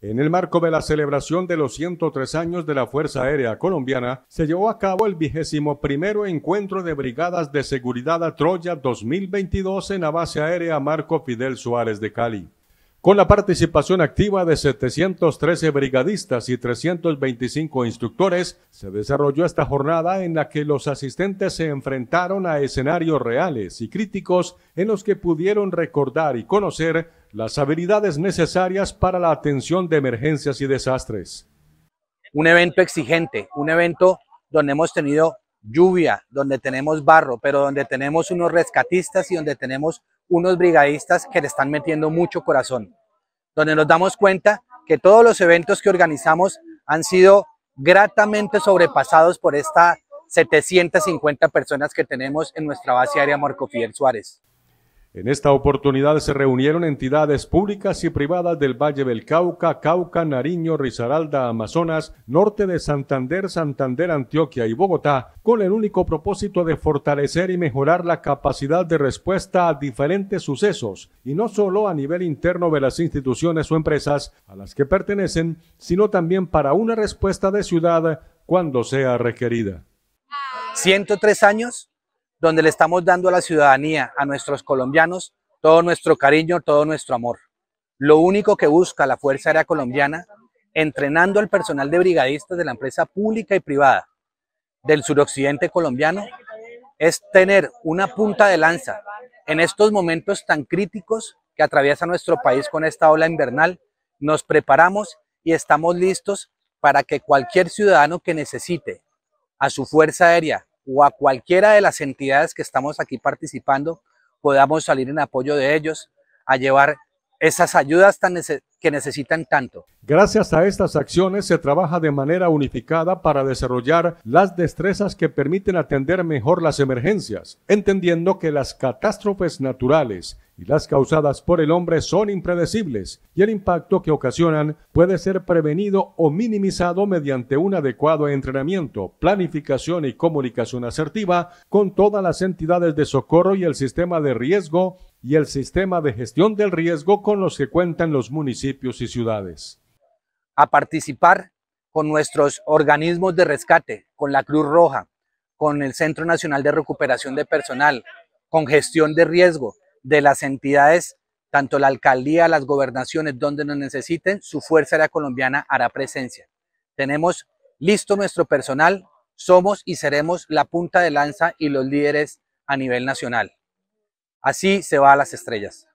En el marco de la celebración de los 103 años de la Fuerza Aérea Colombiana, se llevó a cabo el vigésimo primero encuentro de brigadas de seguridad a Troya 2022 en la base aérea Marco Fidel Suárez de Cali con la participación activa de 713 brigadistas y 325 instructores, se desarrolló esta jornada en la que los asistentes se enfrentaron a escenarios reales y críticos en los que pudieron recordar y conocer las habilidades necesarias para la atención de emergencias y desastres. Un evento exigente, un evento donde hemos tenido lluvia, donde tenemos barro, pero donde tenemos unos rescatistas y donde tenemos unos brigadistas que le están metiendo mucho corazón, donde nos damos cuenta que todos los eventos que organizamos han sido gratamente sobrepasados por estas 750 personas que tenemos en nuestra base aérea Marco Fidel Suárez. En esta oportunidad se reunieron entidades públicas y privadas del Valle del Cauca, Cauca, Nariño, Risaralda, Amazonas, norte de Santander, Santander, Antioquia y Bogotá, con el único propósito de fortalecer y mejorar la capacidad de respuesta a diferentes sucesos, y no solo a nivel interno de las instituciones o empresas a las que pertenecen, sino también para una respuesta de ciudad cuando sea requerida. 103 años donde le estamos dando a la ciudadanía, a nuestros colombianos, todo nuestro cariño, todo nuestro amor. Lo único que busca la Fuerza Aérea Colombiana, entrenando al personal de brigadistas de la empresa pública y privada del suroccidente colombiano, es tener una punta de lanza en estos momentos tan críticos que atraviesa nuestro país con esta ola invernal. Nos preparamos y estamos listos para que cualquier ciudadano que necesite a su Fuerza Aérea o a cualquiera de las entidades que estamos aquí participando, podamos salir en apoyo de ellos a llevar esas ayudas tan, que necesitan tanto. Gracias a estas acciones se trabaja de manera unificada para desarrollar las destrezas que permiten atender mejor las emergencias, entendiendo que las catástrofes naturales y las causadas por el hombre son impredecibles y el impacto que ocasionan puede ser prevenido o minimizado mediante un adecuado entrenamiento, planificación y comunicación asertiva con todas las entidades de socorro y el sistema de riesgo y el sistema de gestión del riesgo con los que cuentan los municipios y ciudades. A participar con nuestros organismos de rescate, con la Cruz Roja, con el Centro Nacional de Recuperación de Personal, con gestión de riesgo de las entidades, tanto la alcaldía, las gobernaciones, donde nos necesiten, su Fuerza Aérea Colombiana hará presencia. Tenemos listo nuestro personal, somos y seremos la punta de lanza y los líderes a nivel nacional. Así se va a las estrellas.